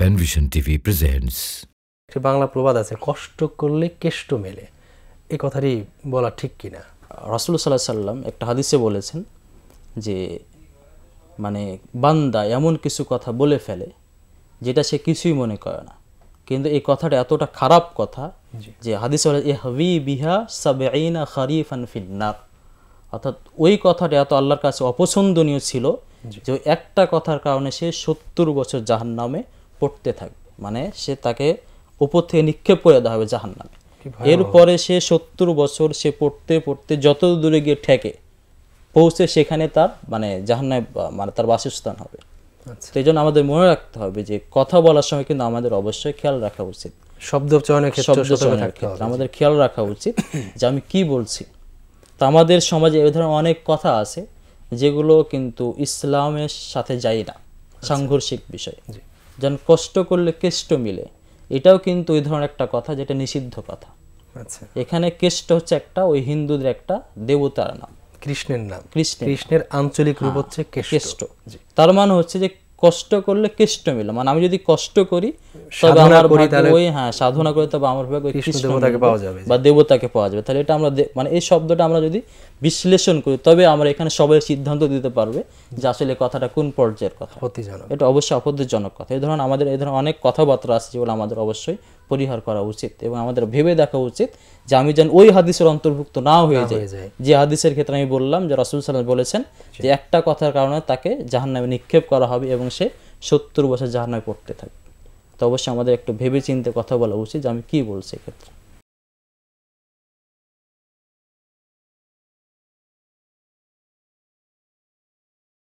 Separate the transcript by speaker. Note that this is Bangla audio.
Speaker 1: প্যানভিশন টিভি প্রেজেন্টস একটি বাংলা প্রবাদ আছে কষ্ট করলে কেষ্ট মেলে এ কথাটি বলা ঠিক কিনা রাসুল সাল্লাহ সাল্লাম একটা হাদিসে বলেছেন যে মানে বান্দা এমন কিছু কথা বলে ফেলে যেটা সে কিছুই মনে করে না কিন্তু এই কথাটা এতটা খারাপ কথা যে হাদিস এ হাবি বিহা সাবেইনা আন ফিন্নার অর্থাৎ ওই কথাটা এত আল্লাহর কাছে অপছন্দনীয় ছিল যে একটা কথার কারণে সে সত্তর বছর জাহান নামে পড়তে থাকবে মানে সে তাকে উপর থেকে নিক্ষেপ করে দেওয়া হবে জাহান নামে এরপরে সে সত্তর বছর সে পড়তে পড়তে যত দূরে গিয়ে ঠেকে পৌঁছে সেখানে তার মানে জাহান্নায় মানে তার বাসস্থান হবে সেই আচ্ছা। জন্য আমাদের মনে রাখতে হবে যে কথা বলার সময় কিন্তু আমাদের অবশ্যই খেয়াল রাখা উচিত শব্দচয়নের ক্ষেত্রে আমাদের খেয়াল রাখা উচিত যে আমি কি বলছি তো আমাদের সমাজে এ ধরনের অনেক কথা আছে যেগুলো কিন্তু ইসলামের সাথে যায় না আচ্ছা। সাংঘর্ষিক বিষয় যেন কষ্ট করলে কেষ্ট মিলে এটাও কিন্তু ওই ধরনের একটা কথা যেটা নিষিদ্ধ কথা আচ্ছা। এখানে কেষ্ট হচ্ছে একটা ওই হিন্দুদের একটা দেবতার নাম কৃষ্ণের নাম কৃষ্ণের আঞ্চলিক রূপ হ্যাঁ, হচ্ছে কেষ্ট তার মানে হচ্ছে যে কষ্ট করলে কৃষ্ণ মিলে মানে আমি যদি কষ্ট করি তবে আমার ওই হ্যাঁ সাধনা করে তবে আমার ভাগ্য কৃষ্ণকে পাওয়া যাবে বা দেবতাকে পাওয়া যাবে তাহলে এটা আমরা মানে এই শব্দটা আমরা যদি বিশ্লেষণ করি তবে আমরা এখানে সবাই সিদ্ধান্ত দিতে পারবে যে আসলে কথাটা কোন পর্যায়ের কথা এটা অবশ্যই আপত্তিজনক কথা এই ধরনের আমাদের এই ধরনের অনেক কথাবার্তা আছে যেগুলো আমাদের অবশ্যই পরিহার করা উচিত এবং আমাদের ভেবে দেখা উচিত যে আমি যেন ওই হাদিসের অন্তর্ভুক্ত না হয়ে যায় যে হাদিসের ক্ষেত্রে আমি বললাম যে রাসুল সাল্লাম বলেছেন যে একটা কথার কারণে তাকে জাহান্নামে নামে নিক্ষেপ করা হবে এবং সে সত্তর বছর জাহান্নামে নামে পড়তে থাকে তো অবশ্যই আমাদের একটু ভেবে চিন্তে কথা বলা উচিত যে আমি কি বলছি এক্ষেত্রে